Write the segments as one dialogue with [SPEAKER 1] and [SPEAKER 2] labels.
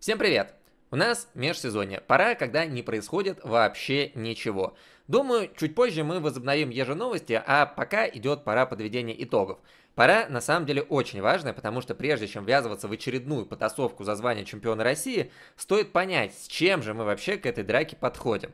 [SPEAKER 1] Всем привет! У нас межсезонье, пора, когда не происходит вообще ничего. Думаю, чуть позже мы возобновим еженовости, а пока идет пора подведения итогов. Пора на самом деле очень важная, потому что прежде чем ввязываться в очередную потасовку за звание чемпиона России, стоит понять, с чем же мы вообще к этой драке подходим.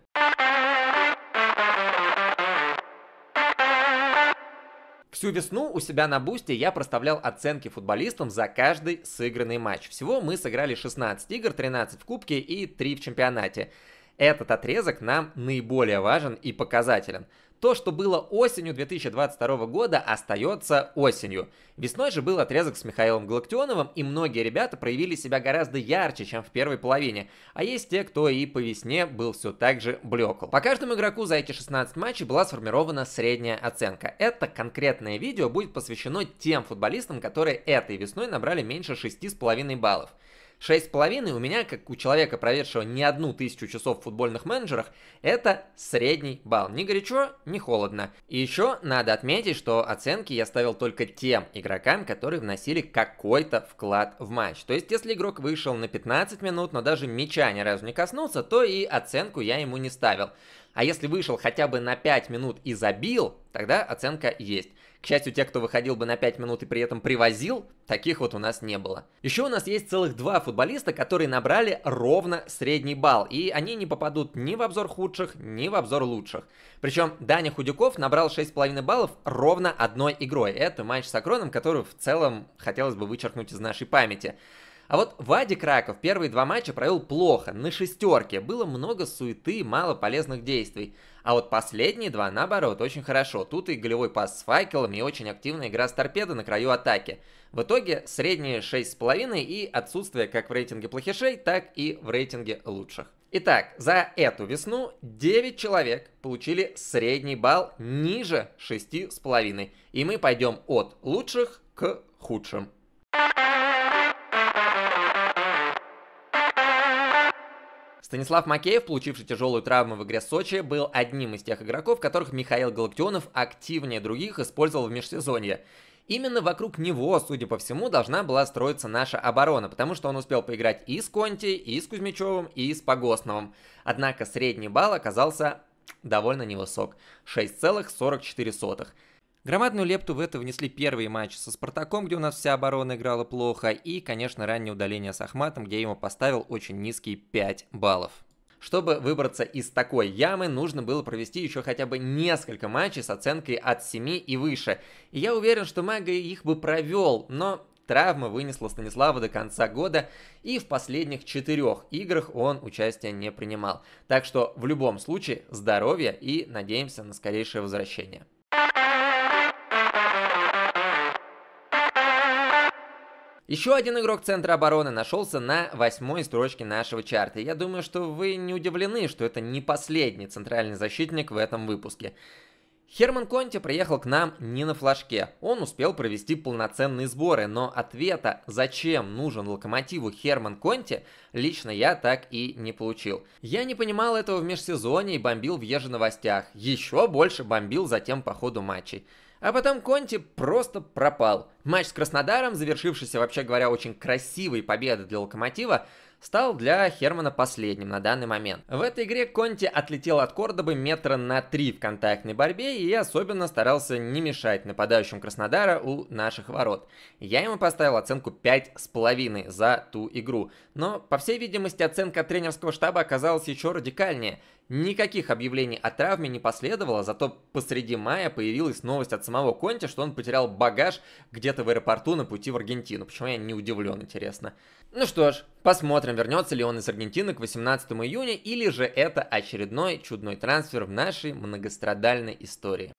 [SPEAKER 1] Всю весну у себя на бусте я проставлял оценки футболистам за каждый сыгранный матч. Всего мы сыграли 16 игр, 13 в Кубке и 3 в чемпионате. Этот отрезок нам наиболее важен и показателен. То, что было осенью 2022 года, остается осенью. Весной же был отрезок с Михаилом Галактионовым, и многие ребята проявили себя гораздо ярче, чем в первой половине. А есть те, кто и по весне был все так же блекл. По каждому игроку за эти 16 матчей была сформирована средняя оценка. Это конкретное видео будет посвящено тем футболистам, которые этой весной набрали меньше 6,5 баллов. Шесть с половиной у меня, как у человека, проведшего не одну тысячу часов в футбольных менеджерах, это средний балл. Ни горячо, ни холодно. И еще надо отметить, что оценки я ставил только тем игрокам, которые вносили какой-то вклад в матч. То есть, если игрок вышел на 15 минут, но даже мяча ни разу не коснулся, то и оценку я ему не ставил. А если вышел хотя бы на 5 минут и забил, тогда оценка есть. К счастью, те, кто выходил бы на 5 минут и при этом привозил, таких вот у нас не было. Еще у нас есть целых два футболиста, которые набрали ровно средний балл, и они не попадут ни в обзор худших, ни в обзор лучших. Причем Даня Худюков набрал 6,5 баллов ровно одной игрой. Это матч с Акроном, который в целом хотелось бы вычеркнуть из нашей памяти. А вот Вадик Раков первые два матча провел плохо, на шестерке. Было много суеты, мало полезных действий. А вот последние два, наоборот, очень хорошо. Тут и голевой пас с факелом, и очень активная игра с торпедо на краю атаки. В итоге средние 6,5 и отсутствие как в рейтинге плохишей, так и в рейтинге лучших. Итак, за эту весну 9 человек получили средний балл ниже 6,5. И мы пойдем от лучших к худшим. Станислав Макеев, получивший тяжелую травму в игре с Сочи, был одним из тех игроков, которых Михаил Галактионов активнее других использовал в межсезонье. Именно вокруг него, судя по всему, должна была строиться наша оборона, потому что он успел поиграть и с Конти, и с Кузьмичевым, и с Погосновым. Однако средний балл оказался довольно невысок – 6,44. Громадную лепту в это внесли первые матчи со Спартаком, где у нас вся оборона играла плохо, и, конечно, раннее удаление с Ахматом, где я ему поставил очень низкие 5 баллов. Чтобы выбраться из такой ямы, нужно было провести еще хотя бы несколько матчей с оценкой от 7 и выше. И я уверен, что Мага их бы провел, но травма вынесла Станислава до конца года, и в последних четырех играх он участия не принимал. Так что в любом случае здоровья и надеемся на скорейшее возвращение. Еще один игрок центра обороны нашелся на восьмой строчке нашего чарта. Я думаю, что вы не удивлены, что это не последний центральный защитник в этом выпуске. Херман Конте приехал к нам не на флажке. Он успел провести полноценные сборы, но ответа, зачем нужен локомотиву Херман Конте, лично я так и не получил. Я не понимал этого в межсезонье и бомбил в еже новостях. Еще больше бомбил затем по ходу матчей. А потом Конти просто пропал. Матч с Краснодаром, завершившийся, вообще говоря, очень красивой победой для Локомотива, стал для Хермана последним на данный момент. В этой игре Конти отлетел от Кордобы метра на три в контактной борьбе и особенно старался не мешать нападающим Краснодара у наших ворот. Я ему поставил оценку 5,5 за ту игру, но, по всей видимости, оценка тренерского штаба оказалась еще радикальнее. Никаких объявлений о травме не последовало, зато посреди мая появилась новость от самого Конти, что он потерял багаж где-то в аэропорту на пути в Аргентину. Почему я не удивлен, интересно. Ну что ж, посмотрим, вернется ли он из Аргентины к 18 июня, или же это очередной чудной трансфер в нашей многострадальной истории.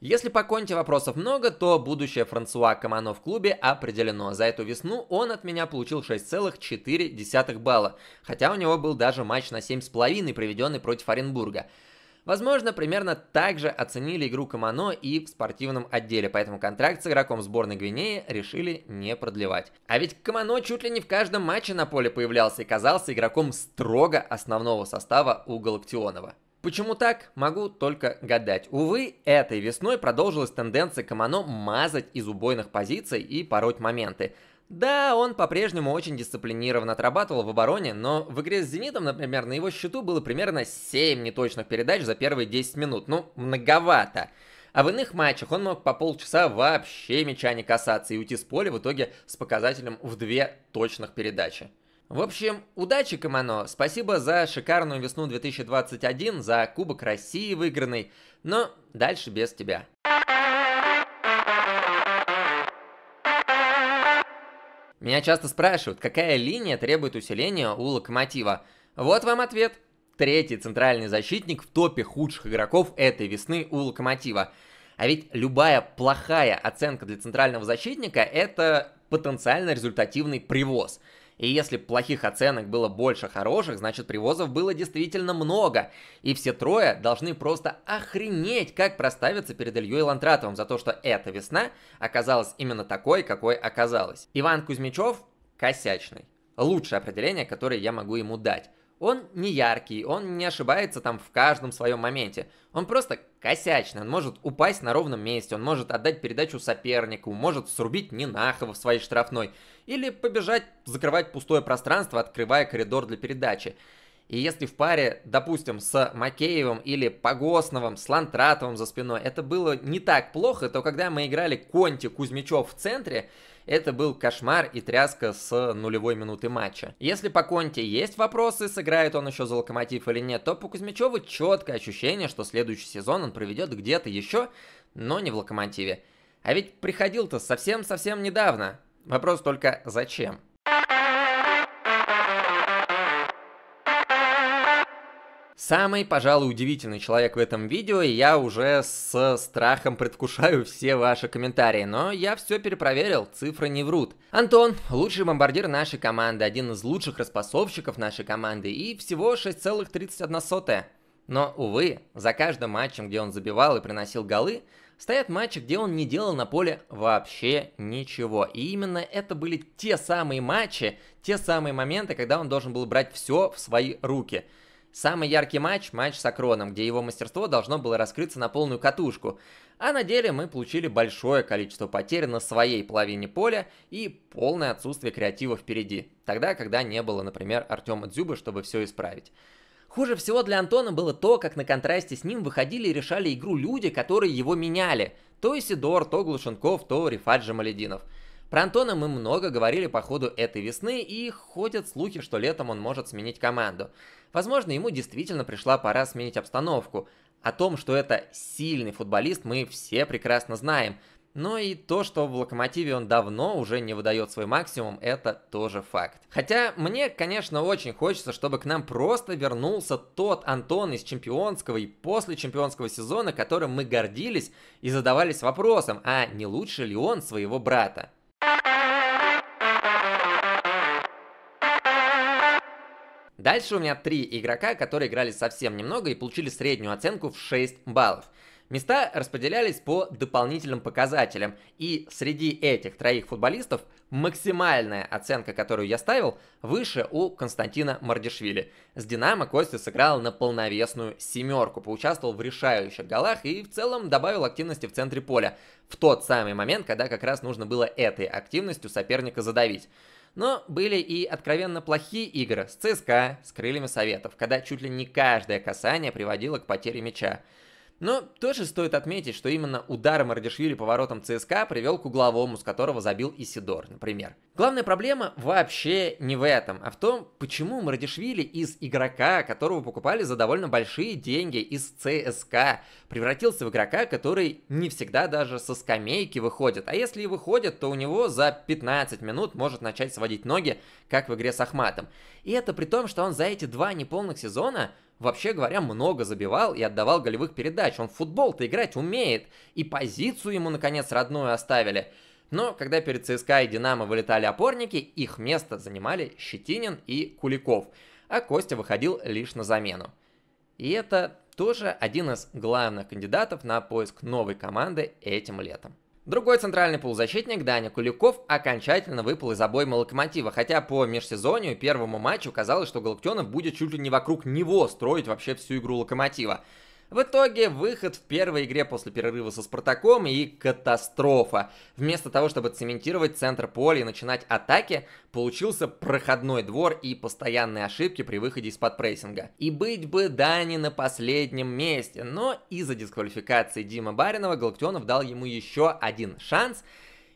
[SPEAKER 1] Если по Конте вопросов много, то будущее Франсуа Камано в клубе определено. За эту весну он от меня получил 6,4 балла, хотя у него был даже матч на 7,5, проведенный против Оренбурга. Возможно, примерно так же оценили игру Камано и в спортивном отделе, поэтому контракт с игроком сборной Гвинеи решили не продлевать. А ведь Камано чуть ли не в каждом матче на поле появлялся и казался игроком строго основного состава у Галактионова. Почему так, могу только гадать. Увы, этой весной продолжилась тенденция Камано мазать из убойных позиций и пороть моменты. Да, он по-прежнему очень дисциплинированно отрабатывал в обороне, но в игре с «Зенитом», например, на его счету было примерно 7 неточных передач за первые 10 минут. Ну, многовато. А в иных матчах он мог по полчаса вообще мяча не касаться и уйти с поля в итоге с показателем в две точных передачи. В общем, удачи, Камано, спасибо за шикарную весну 2021, за Кубок России выигранный, но дальше без тебя. Меня часто спрашивают, какая линия требует усиления у Локомотива. Вот вам ответ. Третий центральный защитник в топе худших игроков этой весны у Локомотива. А ведь любая плохая оценка для центрального защитника – это потенциально результативный привоз – и если плохих оценок было больше хороших, значит привозов было действительно много. И все трое должны просто охренеть, как проставиться перед Ильей Лантратовым за то, что эта весна оказалась именно такой, какой оказалась. Иван Кузьмичев – косячный. Лучшее определение, которое я могу ему дать. Он не яркий, он не ошибается там в каждом своем моменте. Он просто косячный, он может упасть на ровном месте, он может отдать передачу сопернику, может срубить Нинахова в своей штрафной, или побежать закрывать пустое пространство, открывая коридор для передачи. И если в паре, допустим, с Макеевым или Погосновым, с Лантратовым за спиной, это было не так плохо, то когда мы играли Конти Кузьмичев в центре, это был кошмар и тряска с нулевой минуты матча. Если по Конте есть вопросы, сыграет он еще за Локомотив или нет, то по Кузьмичеву четкое ощущение, что следующий сезон он проведет где-то еще, но не в Локомотиве. А ведь приходил-то совсем-совсем недавно. Вопрос только зачем? Самый, пожалуй, удивительный человек в этом видео, и я уже с страхом предвкушаю все ваши комментарии, но я все перепроверил, цифры не врут. Антон, лучший бомбардир нашей команды, один из лучших распасовщиков нашей команды и всего 6,31. Но, увы, за каждым матчем, где он забивал и приносил голы, стоят матчи, где он не делал на поле вообще ничего. И именно это были те самые матчи, те самые моменты, когда он должен был брать все в свои руки – Самый яркий матч – матч с Акроном, где его мастерство должно было раскрыться на полную катушку. А на деле мы получили большое количество потерь на своей половине поля и полное отсутствие креатива впереди. Тогда, когда не было, например, Артема Дзюбы, чтобы все исправить. Хуже всего для Антона было то, как на контрасте с ним выходили и решали игру люди, которые его меняли. То Исидор, то Глушенков, то Рифат Жамалединов – про Антона мы много говорили по ходу этой весны, и ходят слухи, что летом он может сменить команду. Возможно, ему действительно пришла пора сменить обстановку. О том, что это сильный футболист, мы все прекрасно знаем. Но и то, что в Локомотиве он давно уже не выдает свой максимум, это тоже факт. Хотя мне, конечно, очень хочется, чтобы к нам просто вернулся тот Антон из чемпионского и после чемпионского сезона, которым мы гордились и задавались вопросом, а не лучше ли он своего брата. Дальше у меня три игрока, которые играли совсем немного и получили среднюю оценку в 6 баллов. Места распределялись по дополнительным показателям, и среди этих троих футболистов максимальная оценка, которую я ставил, выше у Константина Мардишвили. С «Динамо» Костя сыграл на полновесную семерку, поучаствовал в решающих голах и в целом добавил активности в центре поля, в тот самый момент, когда как раз нужно было этой активностью соперника задавить. Но были и откровенно плохие игры с ЦСКА, с крыльями советов, когда чуть ли не каждое касание приводило к потере мяча. Но тоже стоит отметить, что именно удар Мардишвили по воротам ЦСКА привел к угловому, с которого забил Исидор, например. Главная проблема вообще не в этом, а в том, почему Мардишвили из игрока, которого покупали за довольно большие деньги из ЦСКА, превратился в игрока, который не всегда даже со скамейки выходит. А если и выходит, то у него за 15 минут может начать сводить ноги, как в игре с Ахматом. И это при том, что он за эти два неполных сезона – вообще говоря, много забивал и отдавал голевых передач. Он в футбол-то играть умеет. И позицию ему, наконец, родную оставили. Но когда перед ЦСКА и Динамо вылетали опорники, их место занимали Щетинин и Куликов, а Костя выходил лишь на замену. И это тоже один из главных кандидатов на поиск новой команды этим летом. Другой центральный полузащитник Даня Куликов окончательно выпал из обоймы Локомотива, хотя по межсезонию первому матчу казалось, что Галактионов будет чуть ли не вокруг него строить вообще всю игру Локомотива. В итоге выход в первой игре после перерыва со Спартаком и катастрофа. Вместо того, чтобы цементировать центр поля и начинать атаки, получился проходной двор и постоянные ошибки при выходе из-под прессинга. И быть бы Дани на последнем месте, но из-за дисквалификации Димы Баринова Галактионов дал ему еще один шанс,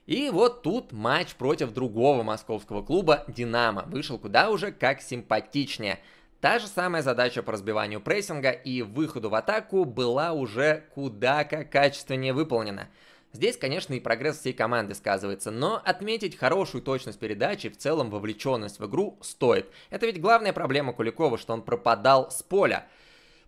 [SPEAKER 1] и вот тут матч против другого московского клуба «Динамо» вышел куда уже как симпатичнее – Та же самая задача по разбиванию прессинга и выходу в атаку была уже куда как качественнее выполнена. Здесь, конечно, и прогресс всей команды сказывается, но отметить хорошую точность передачи и в целом вовлеченность в игру стоит. Это ведь главная проблема Куликова, что он пропадал с поля.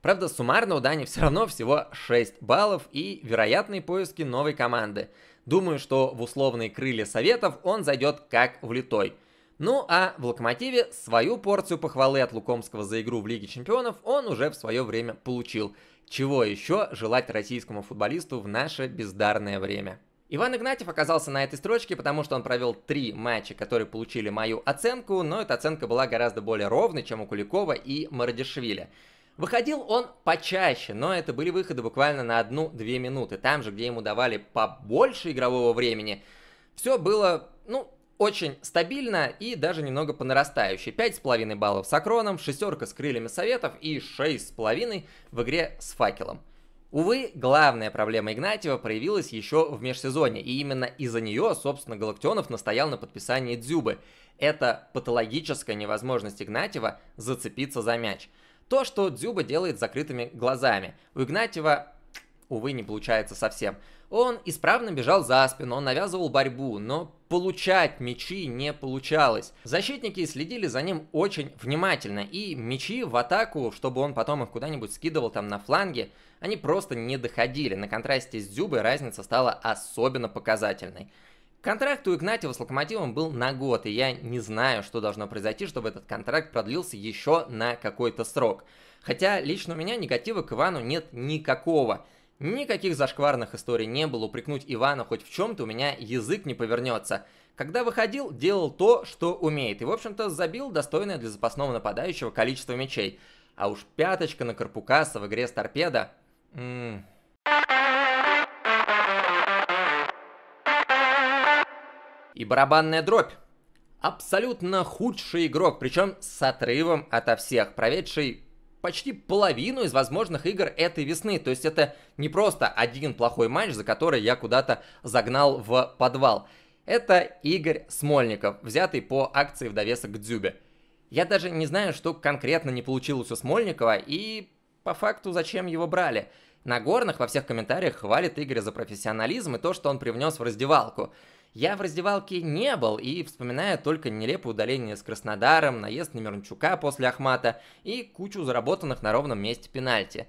[SPEAKER 1] Правда, суммарно у Дани все равно всего 6 баллов и вероятные поиски новой команды. Думаю, что в условные крылья советов он зайдет как влитой. Ну а в «Локомотиве» свою порцию похвалы от Лукомского за игру в Лиге Чемпионов он уже в свое время получил. Чего еще желать российскому футболисту в наше бездарное время? Иван Игнатьев оказался на этой строчке, потому что он провел три матча, которые получили мою оценку, но эта оценка была гораздо более ровной, чем у Куликова и Мардишвили. Выходил он почаще, но это были выходы буквально на одну-две минуты. Там же, где ему давали побольше игрового времени, все было, ну, очень стабильно и даже немного по нарастающей. 5,5 баллов с Акроном, шестерка с Крыльями Советов и 6,5 в игре с Факелом. Увы, главная проблема Игнатьева проявилась еще в межсезонье, и именно из-за нее, собственно, Галактионов настоял на подписании Дзюбы. Это патологическая невозможность Игнатьева зацепиться за мяч. То, что Дзюба делает закрытыми глазами. У Игнатьева, увы, не получается совсем. Он исправно бежал за спину, он навязывал борьбу, но получать мечи не получалось. Защитники следили за ним очень внимательно, и мечи в атаку, чтобы он потом их куда-нибудь скидывал там на фланге, они просто не доходили. На контрасте с Дзюбой разница стала особенно показательной. Контракт у Игнатьева с Локомотивом был на год, и я не знаю, что должно произойти, чтобы этот контракт продлился еще на какой-то срок. Хотя лично у меня негатива к Ивану нет никакого. Никаких зашкварных историй не было, упрекнуть Ивана хоть в чем-то у меня язык не повернется. Когда выходил, делал то, что умеет, и, в общем-то, забил достойное для запасного нападающего количество мячей. А уж пяточка на Карпукаса в игре с торпедо... М -м. И барабанная дробь. Абсолютно худший игрок, причем с отрывом ото всех, проведший почти половину из возможных игр этой весны. То есть это не просто один плохой матч, за который я куда-то загнал в подвал. Это Игорь Смольников, взятый по акции в довесок к Дзюбе. Я даже не знаю, что конкретно не получилось у Смольникова и по факту зачем его брали. На горных во всех комментариях хвалит Игоря за профессионализм и то, что он привнес в раздевалку. Я в раздевалке не был и вспоминаю только нелепое удаление с Краснодаром, наезд на Мирончука после Ахмата и кучу заработанных на ровном месте пенальти.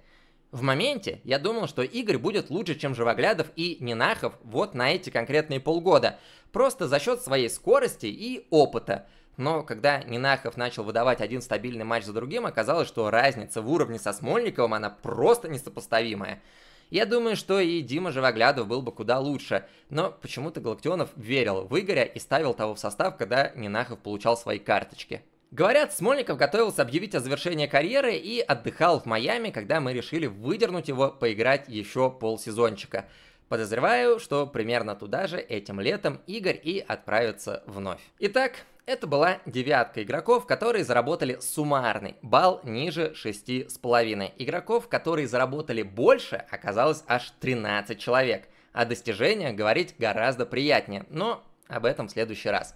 [SPEAKER 1] В моменте я думал, что Игорь будет лучше, чем Живоглядов и Нинахов вот на эти конкретные полгода, просто за счет своей скорости и опыта. Но когда Нинахов начал выдавать один стабильный матч за другим, оказалось, что разница в уровне со Смольниковым, она просто несопоставимая. Я думаю, что и Дима Живоглядов был бы куда лучше, но почему-то Галактионов верил в Игоря и ставил того в состав, когда Нинахов получал свои карточки. Говорят, Смольников готовился объявить о завершении карьеры и отдыхал в Майами, когда мы решили выдернуть его поиграть еще полсезончика. Подозреваю, что примерно туда же этим летом Игорь и отправится вновь. Итак, это была девятка игроков, которые заработали суммарный балл ниже 6,5. Игроков, которые заработали больше, оказалось аж 13 человек. О а достижениях говорить гораздо приятнее, но об этом в следующий раз.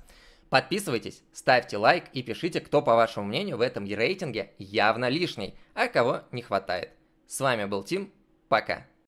[SPEAKER 1] Подписывайтесь, ставьте лайк и пишите, кто, по вашему мнению, в этом рейтинге явно лишний, а кого не хватает. С вами был Тим, пока.